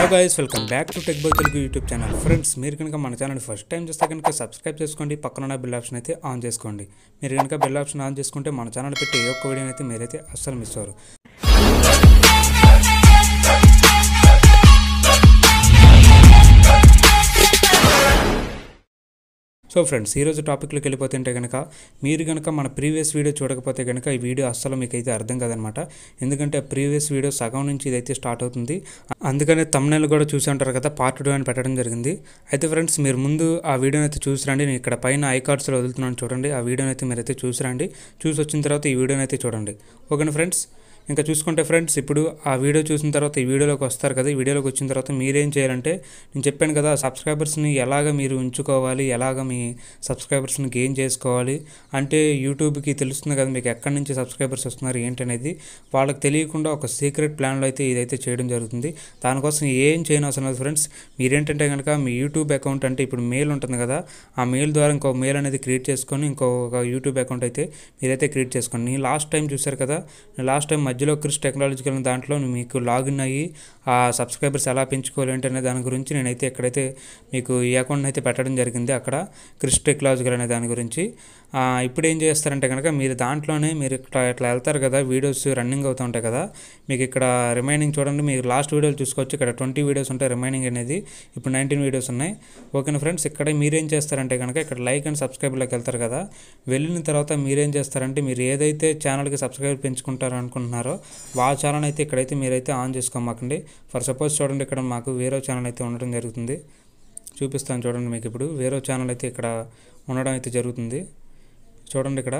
hello guys welcome back to tech by Telugu YouTube channel friends మీరు కనుక మన channel first time చూస్తే కనుక సబ్స్క్రైబ్ చేసుకోండి పక్కన బిల్ ఆప్షన్ అయితే ఆన్ చేసుకోండి మీరు కనుక బిల్ ఆప్షన్ ఆన్ చేసుకుంటే మన ఛానల్ పెట్టి ఏ ఒక్క వీడియోని అయితే మీరైతే అస్సలు మిస్ అవ్వరు సో ఫ్రెండ్స్ ఈరోజు టాపిక్లోకి వెళ్ళిపోతుంటే కనుక మీరు కనుక మన ప్రీవియస్ వీడియో చూడకపోతే కనుక ఈ వీడియో అస్సలు మీకైతే అర్థం కాదనమాట ఎందుకంటే ప్రీవియస్ వీడియో సగం నుంచి ఇదైతే స్టార్ట్ అవుతుంది అందుకనే తమ్నెల్ కూడా చూసి ఉంటారు కదా పార్ట్ టూ అని పెట్టడం జరిగింది అయితే ఫ్రెండ్స్ మీరు ముందు ఆ వీడియోని అయితే చూసిరండి నేను ఇక్కడ పైన ఐ కార్డ్స్లో వదులుతున్నాను చూడండి ఆ వీడియోని అయితే మీరైతే చూసిరండి చూసి వచ్చిన తర్వాత ఈ వీడియోని అయితే చూడండి ఓకేనా ఫ్రెండ్స్ ఇంకా చూసుకుంటే ఫ్రెండ్స్ ఇప్పుడు ఆ వీడియో చూసిన తర్వాత ఈ వీడియోలోకి వస్తారు కదా ఈ వీడియోలోకి వచ్చిన తర్వాత మీరేం చేయాలంటే నేను చెప్పాను కదా సబ్స్క్రైబర్స్ని ఎలాగ మీరు ఉంచుకోవాలి ఎలాగ మీ సబ్స్క్రైబర్స్ని గెయిన్ చేసుకోవాలి అంటే యూట్యూబ్కి తెలుస్తుంది కదా మీకు ఎక్కడి నుంచి సబ్స్క్రైబర్స్ వస్తున్నారు ఏంటనేది వాళ్ళకి తెలియకుండా ఒక సీక్రెట్ ప్లాన్లో అయితే ఇదైతే చేయడం జరుగుతుంది దానికోసం ఏం చేయను అవసరం లేదు ఫ్రెండ్స్ మీరేంటంటే కనుక మీ యూట్యూబ్ అకౌంట్ అంటే ఇప్పుడు మెయిల్ ఉంటుంది కదా ఆ మెయిల్ ద్వారా ఇంకో మెయిల్ అనేది క్రియేట్ చేసుకొని ఇంకో యూట్యూబ్ అకౌంట్ అయితే మీరైతే క్రియేట్ చేసుకోండి లాస్ట్ టైం చూశారు కదా లాస్ట్ టైం మధ్యలో క్రిస్ టెక్నాలజికల్ దాంట్లో మీకు లాగిన్ అయ్యి ఆ సబ్స్క్రైబర్స్ ఎలా పెంచుకోవాలి అనే దాని గురించి నేనైతే ఎక్కడైతే మీకు ఈ అకౌంట్ని అయితే పెట్టడం జరిగింది అక్కడ క్రిస్ టెక్నాలజికల్ అనే దాని గురించి ఇప్పుడు ఏం చేస్తారంటే కనుక మీరు దాంట్లోనే మీరు ఇట్లా ఇట్లా వెళ్తారు కదా వీడియోస్ రన్నింగ్ అవుతూ ఉంటాయి కదా మీకు ఇక్కడ రిమైనింగ్ చూడండి మీరు లాస్ట్ వీడియోలు చూసుకోవచ్చు ఇక్కడ ట్వంటీ వీడియోస్ ఉంటాయి రిమైనింగ్ అనేది ఇప్పుడు నైన్టీన్ వీడియోస్ ఉన్నాయి ఓకే ఫ్రెండ్స్ ఇక్కడ మీరేం చేస్తారంటే కనుక ఇక్కడ లైక్ అండ్ సబ్స్క్రైబ్లోకి వెళ్తారు కదా వెళ్ళిన తర్వాత మీరేం చేస్తారంటే మీరు ఏదైతే ఛానల్కి సబ్స్క్రైబ్ పెంచుకుంటారు అనుకుంటున్నారు ఉన్నారో వాళ్ళ ఛానల్ అయితే ఇక్కడైతే మీరైతే ఆన్ చేసుకోమాకండి ఫర్ సపోజ్ చూడండి ఇక్కడ మాకు వేరే ఛానల్ అయితే ఉండడం జరుగుతుంది చూపిస్తాను చూడండి మీకు ఇప్పుడు వేరే ఛానల్ అయితే ఇక్కడ ఉండడం అయితే జరుగుతుంది చూడండి ఇక్కడ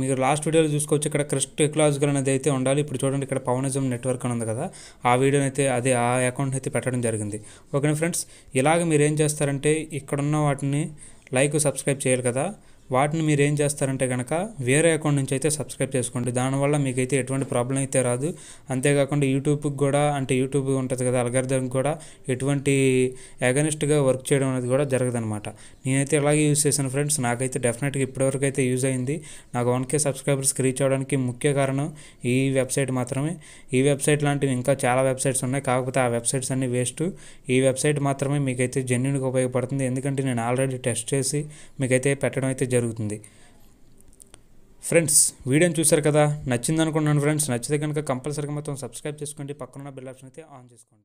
మీరు లాస్ట్ వీడియోలో చూసుకోవచ్చు ఇక్కడ క్రిస్ట్ టెక్నాలజికల్ అనేది అయితే ఉండాలి ఇప్పుడు చూడండి ఇక్కడ పవనిజం నెట్వర్క్ అని ఉంది కదా ఆ వీడియోని అయితే అదే ఆ అకౌంట్ అయితే పెట్టడం జరిగింది ఓకేనా ఫ్రెండ్స్ ఇలాగ మీరు ఏం చేస్తారంటే ఇక్కడున్న వాటిని లైక్ సబ్స్క్రైబ్ చేయాలి కదా వాటిని మీరు ఏం చేస్తారంటే కనుక వేరే అకౌంట్ నుంచి అయితే సబ్స్క్రైబ్ చేసుకోండి దానివల్ల మీకైతే ఎటువంటి ప్రాబ్లం అయితే రాదు అంతేకాకుండా యూట్యూబ్కి కూడా అంటే యూట్యూబ్ ఉంటుంది కదా అలగర్దానికి కూడా ఎటువంటి అగనిస్ట్గా వర్క్ చేయడం అనేది కూడా జరగదనమాట నేనైతే ఇలాగే యూజ్ చేశాను ఫ్రెండ్స్ నాకైతే డెఫినెట్గా ఇప్పటివరకు అయితే యూజ్ అయింది నాకు వన్ కే సబ్స్క్రైబర్స్కి రీచ్ అవ్వడానికి ముఖ్య కారణం ఈ వెబ్సైట్ మాత్రమే ఈ వెబ్సైట్ లాంటివి ఇంకా చాలా వెబ్సైట్స్ ఉన్నాయి కాకపోతే ఆ వెబ్సైట్స్ అన్ని వేస్ట్ ఈ వెబ్సైట్ మాత్రమే మీకైతే జెన్యున్గా ఉపయోగపడుతుంది ఎందుకంటే నేను ఆల్రెడీ టెస్ట్ చేసి మీకైతే పెట్టడం అయితే జరుగుతుంది ఫ్రెండ్స్ వీడియోని చూశారు కదా నచ్చింది అనుకుంటున్నాను ఫ్రెండ్స్ నచ్చితే కనుక కంపల్సరీగా మొత్తం సబ్స్క్రైబ్ చేసుకోండి పక్కన బెల్ ఆప్షన్ అయితే ఆన్ చేసుకోండి